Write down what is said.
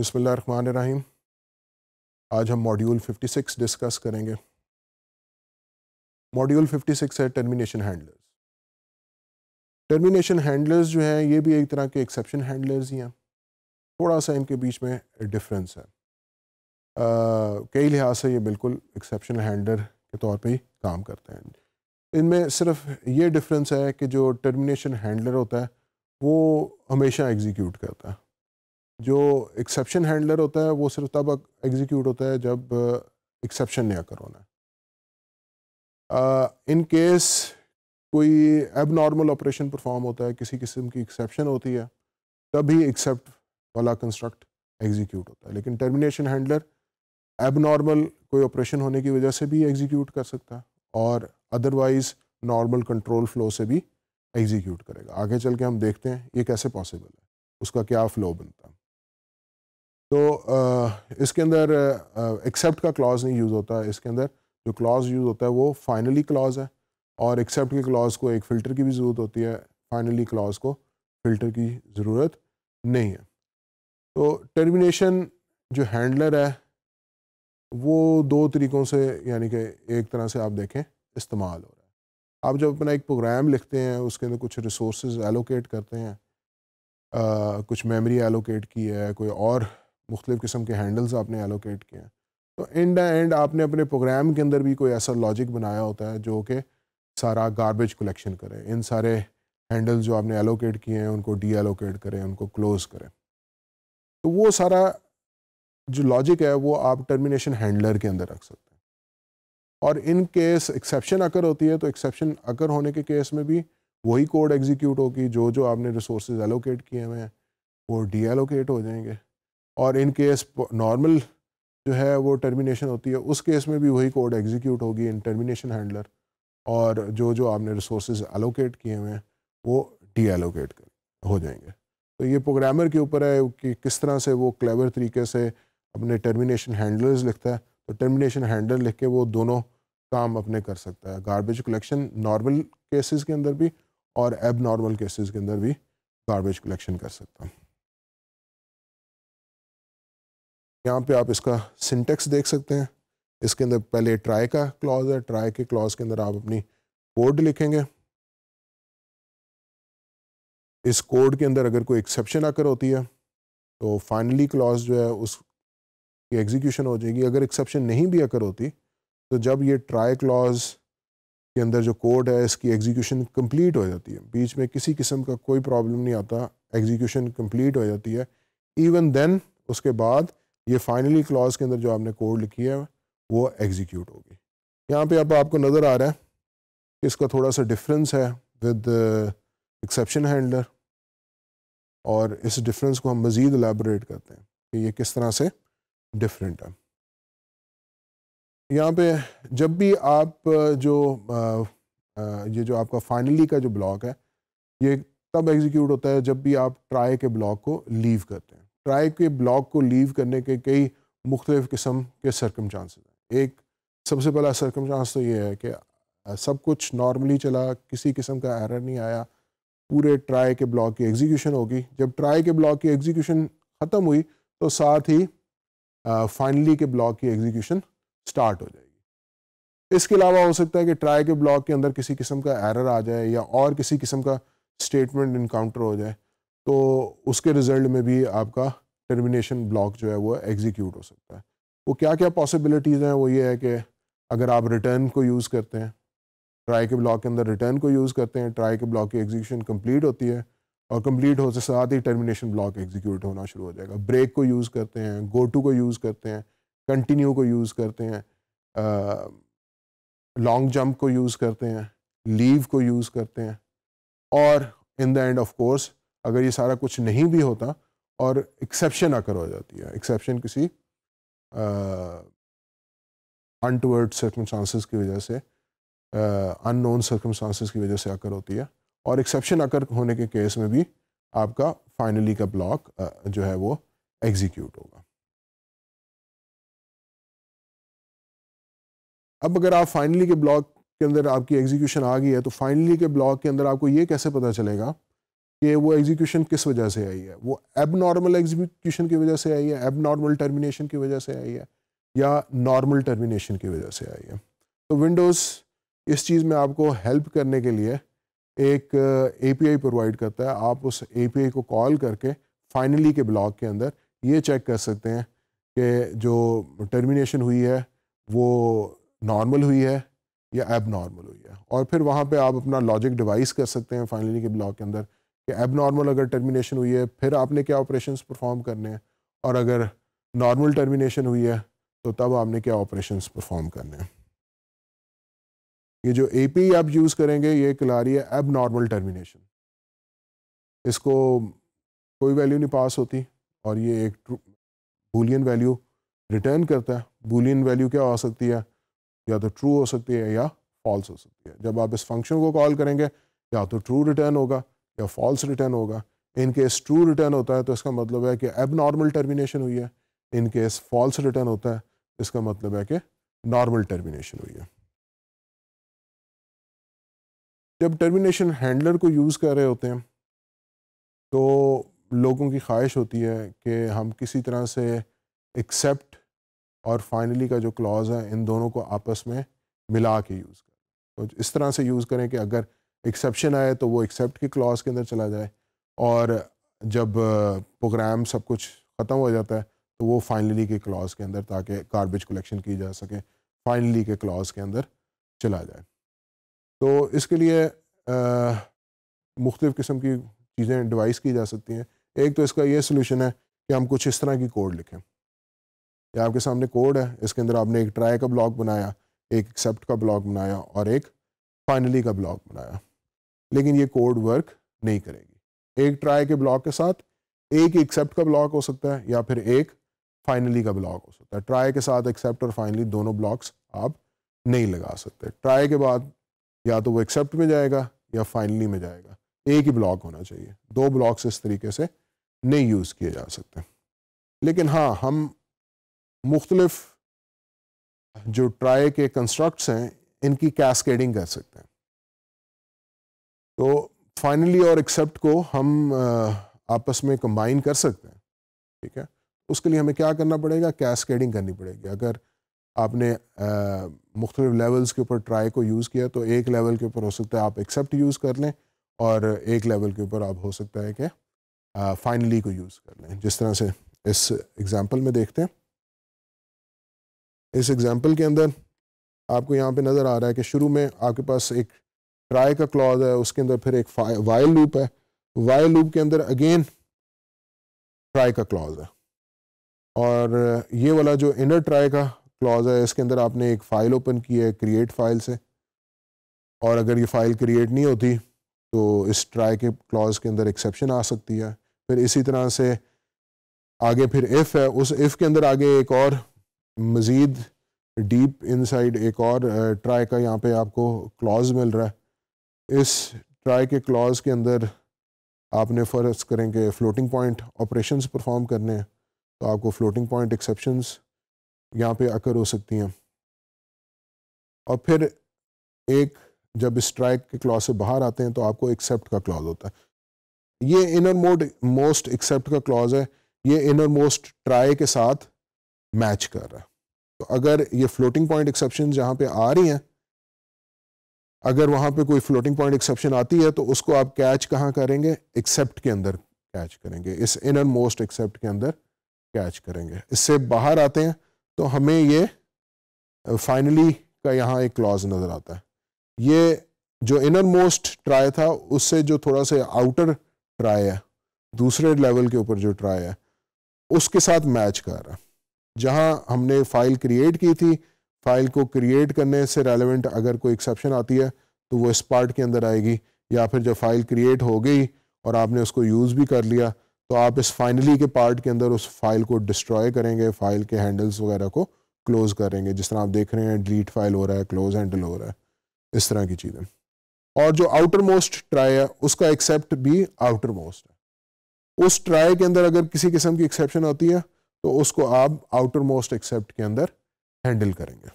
बसमान रही आज हम मॉड्यूल 56 डिस्कस करेंगे मॉड्यूल 56 है टर्मिनेशन हैंडलर्स टर्मिनेशन हैंडलर्स जो हैं ये भी एक तरह के एक्सेप्शन हैंडलर्स ही हैं थोड़ा सा इनके बीच में डिफरेंस है कई लिहाज से ये बिल्कुल एक्सेप्शन हैंडलर के तौर पे ही काम करते हैं इनमें सिर्फ ये डिफरेंस है कि जो टर्मिनेशन हैंडलर होता है वो हमेशा एग्जीक्यूट करता है जो एक्सेप्शन हैंडलर होता है वो सिर्फ तब एग्जीक्यूट होता है जब एक्सेप्शन नया कर होना है इन uh, केस कोई एब नॉर्मल ऑपरेशन परफॉर्म होता है किसी किस्म की एक्सेप्शन होती है तभी एक्सेप्ट वाला कंस्ट्रक्ट एग्जीक्यूट होता है लेकिन टर्मिनेशन हैंडलर एब नॉर्मल कोई ऑपरेशन होने की वजह से भी एग्जीक्यूट कर सकता है और अदरवाइज़ नॉर्मल कंट्रोल फ्लो से भी एग्जीक्यूट करेगा आगे चल के हम देखते हैं ये कैसे पॉसिबल है उसका क्या फ्लो बनता है तो इसके अंदर एक्सेप्ट का क्लॉज़ नहीं यूज़ होता इसके अंदर जो क्लॉज़ यूज़ होता है वो फाइनली क्लॉज़ है और एक्सेप्ट के क्लॉज़ को एक फ़िल्टर की भी ज़रूरत होती है फाइनली क्लॉज़ को फ़िल्टर की ज़रूरत नहीं है तो टर्मिनेशन जो हैंडलर है वो दो तरीक़ों से यानी कि एक तरह से आप देखें इस्तेमाल हो रहा है आप जब अपना एक प्रोग्राम लिखते हैं उसके अंदर कुछ रिसोर्स एलोकेट करते हैं आ, कुछ मेमोरी एलोकेट की है कोई और मुख्तु किस्म के हैंडल्स आपने एलोकेट किए हैं तो इन द एंड आपने अपने प्रोग्राम के अंदर भी कोई ऐसा लॉजिक बनाया होता है जो कि सारा गारबेज कलेक्शन करे इन सारे हैंडल्स जो आपने एलोकेट किए हैं उनको डी एलोकेट करें उनको क्लोज़ करें तो वो सारा जो लॉजिक है वो आप टर्मिनेशन हैंडलर के अंदर रख सकते हैं और इन केस एक्सेप्शन अकर होती है तो एक्सेप्शन अगर होने के केस में भी वही कोड एग्जीक्यूट होगी जो जो आपने रिसोर्स एलोकेट किए हुए हैं वो डी एलोकेट हो जाएंगे और इन केस नॉर्मल जो है वो टर्मिनेशन होती है उस केस में भी वही कोड एग्जीक्यूट होगी इन टर्मिनेशन हैंडलर और जो जो आपने रिसोर्स एलोकेट किए हुए हैं वो डी एलोकेट हो जाएंगे तो ये प्रोग्रामर के ऊपर है कि किस तरह से वो क्लेवर तरीके से अपने टर्मिनेशन हैंडलर्स लिखता है तो टर्मिनेशन हैंडलर लिख के वो दोनों काम अपने कर सकता है गारबेज कलेक्शन नॉर्मल केसेस के अंदर भी और एब नॉर्मल केसेज के अंदर भी गारबेज कलेक्शन कर सकता हूँ यहाँ पे आप इसका सिंटेक्स देख सकते हैं इसके अंदर पहले ट्राई का क्लॉज है ट्राई के क्लॉज के अंदर आप अपनी कोड लिखेंगे इस कोड के अंदर अगर कोई एक्सेप्शन आकर होती है तो फाइनली क्लॉज जो है उस एग्जीक्यूशन हो जाएगी अगर एक्सेप्शन नहीं भी आकर होती तो जब ये ट्राई क्लॉज के अंदर जो कोड है इसकी एग्जीक्यूशन कंप्लीट हो जाती है बीच में किसी किस्म का कोई प्रॉब्लम नहीं आता एग्जीक्यूशन कंप्लीट हो जाती है इवन देन उसके बाद ये फाइनली क्लॉज के अंदर जो आपने कोड लिखी है वो एग्जीक्यूट होगी यहाँ पे अब आपको नज़र आ रहा है कि इसका थोड़ा सा डिफरेंस है विद एक्सेप्शन हैंडलर और इस डिफरेंस को हम मज़ीद एलेबोरेट करते हैं कि ये किस तरह से डिफरेंट है यहाँ पे जब भी आप जो आ, आ, ये जो आपका फाइनली का जो ब्लॉक है ये तब एग्जीक्यूट होता है जब भी आप ट्राई के ब्लॉक को लीव करते हैं ट्राई के ब्लॉक को लीव करने के कई मुख्तफ़ किस्म के सरकम चांसेज हैं एक सबसे पहला सरकम चांस तो ये है कि सब कुछ नॉर्मली चला किसी किस्म का एरर नहीं आया पूरे ट्राई के ब्लॉक की एग्जीक्यूशन होगी जब ट्राई के ब्लॉक की एग्जीक्यूशन ख़त्म हुई तो साथ ही फाइनली के ब्लॉक की एग्जीक्यूशन स्टार्ट हो जाएगी इसके अलावा हो सकता है कि ट्राई के ब्लॉक के अंदर किसी किस्म का एरर आ जाए या और किसी किस्म का स्टेटमेंट इनकाउंटर हो जाए तो उसके रिज़ल्ट में भी आपका टर्मिनेशन ब्लॉक जो है वो एग्जीक्यूट हो सकता है वो क्या क्या पॉसिबिलिटीज़ हैं वो ये है कि अगर आप रिटर्न को यूज़ करते हैं ट्राई के ब्लॉक के अंदर रिटर्न को यूज़ करते हैं ट्राई के ब्लॉक की एग्जीक्यूशन कंप्लीट होती है और कंप्लीट होते साथ ही टर्मिनेशन ब्लॉक एग्जीक्यूट होना शुरू हो जाएगा ब्रेक को यूज़ करते हैं गो टू को यूज़ करते हैं कंटिन्यू को यूज़ करते हैं लॉन्ग जंप को यूज़ करते हैं लीव को यूज़ करते हैं और in the end of course अगर ये सारा कुछ नहीं भी होता और एक्सेप्शन आकर हो जाती है एक्सेप्शन किसी अनटवर्ड सर्कमस्टांसिस की वजह से अननोन सर्कमस्टांसिस की वजह से आकर होती है और एक्सेप्शन आकर होने के केस में भी आपका फाइनली का ब्लॉक uh, जो है वो एग्जीक्यूट होगा अब अगर आप फाइनली के ब्लॉक के अंदर आपकी एग्जीक्यूशन आ गई है तो फाइनली के ब्लॉक के अंदर आपको ये कैसे पता चलेगा कि वो एग्जीक्यूशन किस वजह से आई है वो एब नॉर्मल एग्जीक्यूशन की वजह से आई है एब नॉर्मल टर्मिनेशन की वजह से आई है या नॉर्मल टर्मिनेशन की वजह से आई है तो विंडोज़ इस चीज़ में आपको हेल्प करने के लिए एक ए uh, प्रोवाइड करता है आप उस ए को कॉल करके फाइनली के ब्लॉक के अंदर ये चेक कर सकते हैं कि जो टर्मिनेशन हुई है वो नॉर्मल हुई है या एब नॉर्मल हुई है और फिर वहाँ पे आप अपना लॉजिक डिवाइस कर सकते हैं फाइनली के ब्लॉक के अंदर कि एबनॉर्मल अगर टर्मिनेशन हुई है फिर आपने क्या ऑपरेशन परफॉर्म करने हैं और अगर नॉर्मल टर्मिनेशन हुई है तो तब आपने क्या ऑपरेशन परफॉर्म करने हैं ये जो ए पी आप यूज़ करेंगे ये क्लारी रही है एब नॉर्मल टर्मिनेशन इसको कोई वैल्यू नहीं पास होती और ये एक बुलियन वैल्यू रिटर्न करता है बुलियन वैल्यू क्या हो सकती है या तो ट्रू हो सकती है या फॉल्स हो सकती है जब आप इस फंक्शन को कॉल करेंगे या तो ट्रू रिटर्न होगा या फॉल्स रिटर्न होगा इन केस ट्रू रिटर्न होता है तो इसका मतलब है कि एब नॉर्मल टर्मिनेशन हुई है इन केस फॉल्स रिटर्न होता है इसका मतलब है कि नॉर्मल टर्मिनेशन हुई है जब टर्मिनेशन हैंडलर को यूज़ कर रहे होते हैं तो लोगों की ख्वाहिश होती है कि हम किसी तरह से एक्सेप्ट और फाइनली का जो क्लॉज है इन दोनों को आपस में मिला के यूज़ करें तो इस तरह से यूज़ करें कि अगर एक्सेप्शन आए तो वो एक्सेप्ट के क्लॉज के अंदर चला जाए और जब प्रोग्राम सब कुछ ख़त्म हो जाता है तो वो फाइनली के क्लॉज के अंदर ताकि गारबेज कलेक्शन की जा सके फाइनली के क्लॉज के अंदर चला जाए तो इसके लिए मुख्तफ़ किस्म की चीज़ें डिवाइस की जा सकती हैं एक तो इसका ये सोल्यूशन है कि हम कुछ इस तरह की कोड लिखें यह आपके सामने कोड है इसके अंदर आपने एक ट्राई का ब्लॉक बनाया एक एक्सेप्ट का ब्लॉक बनाया और एक फाइनली का ब्लॉक बनाया लेकिन ये कोड वर्क नहीं करेगी एक ट्राई के ब्लॉक के साथ एक एक्सेप्ट का ब्लॉक हो सकता है या फिर एक फाइनली का ब्लॉक हो सकता है ट्राई के साथ एक्सेप्ट और फाइनली दोनों ब्लॉक्स आप नहीं लगा सकते ट्राई के बाद या तो वो एक्सेप्ट में जाएगा या फाइनली में जाएगा एक ही ब्लॉक होना चाहिए दो ब्लॉक्स इस तरीके से नहीं यूज़ किए जा सकते लेकिन हाँ हम मुख्तलफ़ जो ट्राई के कंस्ट्रक्ट्स हैं इनकी कैस्केडिंग कर सकते हैं तो फाइनली और एक्सेप्ट को हम आपस में कंबाइन कर सकते हैं ठीक है उसके लिए हमें क्या करना पड़ेगा कैस्केडिंग करनी पड़ेगी अगर आपने मुख्तलिफ लेवल्स के ऊपर ट्राई को यूज़ किया तो एक लेवल के ऊपर हो सकता है आप एक्सेप्ट यूज़ कर लें और एक लेवल के ऊपर आप हो सकता है कि फाइनली को यूज़ कर लें जिस तरह से इस एग्ज़ाम्पल में देखते हैं इस एग्ज़ाम्पल के अंदर आपको यहाँ पे नज़र आ रहा है कि शुरू में आपके पास एक ट्राई का क्लॉज है उसके अंदर फिर एक वाइल लूप है वाइल लूप के अंदर अगेन ट्राई का क्लॉज है और ये वाला जो इनर ट्राई का क्लॉज है इसके अंदर आपने एक फ़ाइल ओपन की है क्रिएट फाइल से और अगर ये फ़ाइल क्रिएट नहीं होती तो इस ट्राई के क्लॉज के अंदर एक्सेप्शन आ सकती है फिर इसी तरह से आगे फिर इफ़ है उस इफ़ के अंदर आगे एक और मज़ीद डीप इनसाइड एक और ट्राई का यहाँ पे आपको क्लॉज मिल रहा है इस ट्राई के क्लॉज के अंदर आपने फ़र्ज़ करें कि फ्लोटिंग पॉइंट ऑपरेशंस परफॉर्म करने हैं तो आपको फ्लोटिंग पॉइंट एक्सेप्शंस यहाँ पे आकर हो सकती हैं और फिर एक जब इस ट्राइक के क्लॉज से बाहर आते हैं तो आपको एक्सेप्ट का क्लॉज होता है ये इनर मोड मोस्ट एक्सेप्ट का क्लॉज है ये इनर मोस्ट ट्राई के साथ मैच कर रहा है तो अगर ये फ्लोटिंग पॉइंट एक्सेप्शन जहाँ पे आ रही हैं अगर वहाँ पे कोई फ्लोटिंग पॉइंट एक्सेप्शन आती है तो उसको आप कैच कहाँ करेंगे एक्सेप्ट के अंदर कैच करेंगे इस इनर मोस्ट एक्सेप्ट के अंदर कैच करेंगे इससे बाहर आते हैं तो हमें ये फाइनली का यहाँ एक क्लॉज नज़र आता है ये जो इनर मोस्ट ट्राई था उससे जो थोड़ा सा आउटर ट्राई है दूसरे लेवल के ऊपर जो ट्राई है उसके साथ मैच कर रहा है जहाँ हमने फाइल क्रिएट की थी फाइल को क्रिएट करने से रेलिवेंट अगर कोई एक्सेप्शन आती है तो वो इस पार्ट के अंदर आएगी या फिर जब फाइल क्रिएट हो गई और आपने उसको यूज़ भी कर लिया तो आप इस फाइनली के पार्ट के अंदर उस फाइल को डिस्ट्रॉय करेंगे फाइल के हैंडल्स वगैरह को क्लोज़ करेंगे जिस तरह आप देख रहे हैं डिलीट फाइल हो रहा है क्लोज हैंडल हो रहा है इस तरह की चीज़ें और जो आउटर मोस्ट ट्राई है उसका एक्सेप्ट भी आउटर मोस्ट है उस ट्राई के अंदर अगर किसी किस्म की एक्सेप्शन आती है तो उसको आप आउटर मोस्ट एक्सेप्ट के अंदर हैंडल करेंगे